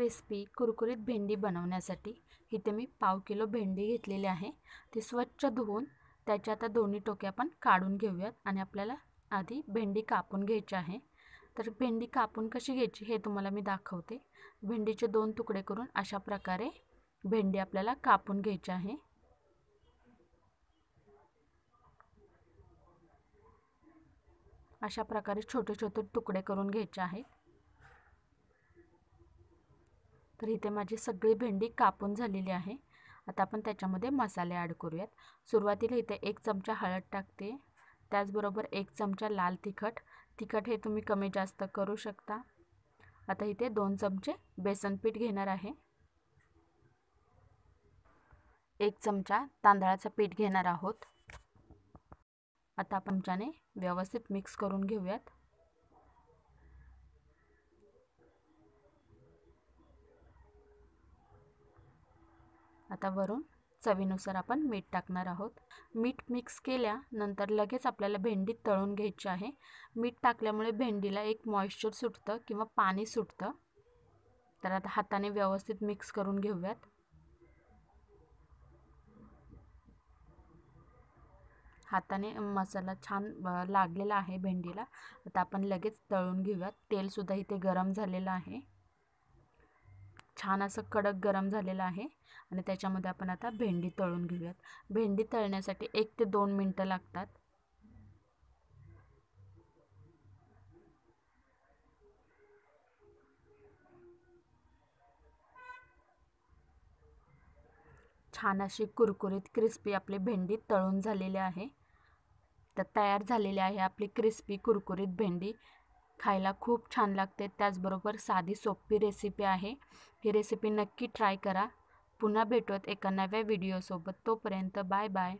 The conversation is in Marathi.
क्रिस्पी कुरकुरीत भेंडी बनवण्यासाठी इथे मी पाव किलो भेंडी घेतलेली आहे ती स्वच्छ धुवून त्याच्या आता दोन्ही टोके आपण काढून घेऊयात आणि आपल्याला आधी भेंडी कापून घ्यायची आहे तर भेंडी कापून कशी घ्यायची हे तुम्हाला मी दाखवते भेंडीचे दोन तुकडे करून अशा प्रकारे भेंडी आपल्याला कापून घ्यायची आहे अशा प्रकारे छोटे छोटे तुकडे करून घ्यायचे आहेत तर इथे माझी सगळी भेंडी कापून झालेली आहे आता आपण त्याच्यामध्ये मसाले ॲड करूयात सुरुवातीला इथे एक चमचा हळद टाकते त्याचबरोबर एक चमचा लाल तिखट तिखट हे तुम्ही कमी जास्त करू शकता आता इथे दोन चमचे बेसन पीठ घेणार आहे एक चमचा तांदळाचं पीठ घेणार आहोत आता चमच्याने व्यवस्थित मिक्स करून घेऊयात आता वरून चवीनुसार आपण मीठ टाकणार आहोत मीठ मिक्स केल्यानंतर लगेच आपल्याला भेंडी तळून घ्यायची आहे मीठ टाकल्यामुळे भेंडीला एक मॉइश्चर सुटतं किंवा पाणी सुटतं तर आता हाताने व्यवस्थित मिक्स करून घेऊयात हाताने मसाला छान लागलेला आहे भेंडीला आता आपण लगेच तळून घेऊयात तेलसुद्धा इथे गरम झालेलं आहे छान असं कडक गरम झालेलं आहे आणि त्याच्यामध्ये आपण आता भेंडी तळून घेऊयात भेंडी तळण्यासाठी एक ते दोन मिनटं लागतात छान अशी कुरकुरीत क्रिस्पी आपली भेंडी तळून झालेली आहे तर तयार झालेली आहे आपली क्रिस्पी कुरकुरीत भेंडी खायला खूप छान लागते त्याचबरोबर साधी सोपी रेसिपी आहे ही रेसिपी नक्की ट्राय करा पुन्हा भेटूत एका नव्या व्हिडिओसोबत तोपर्यंत बाय बाय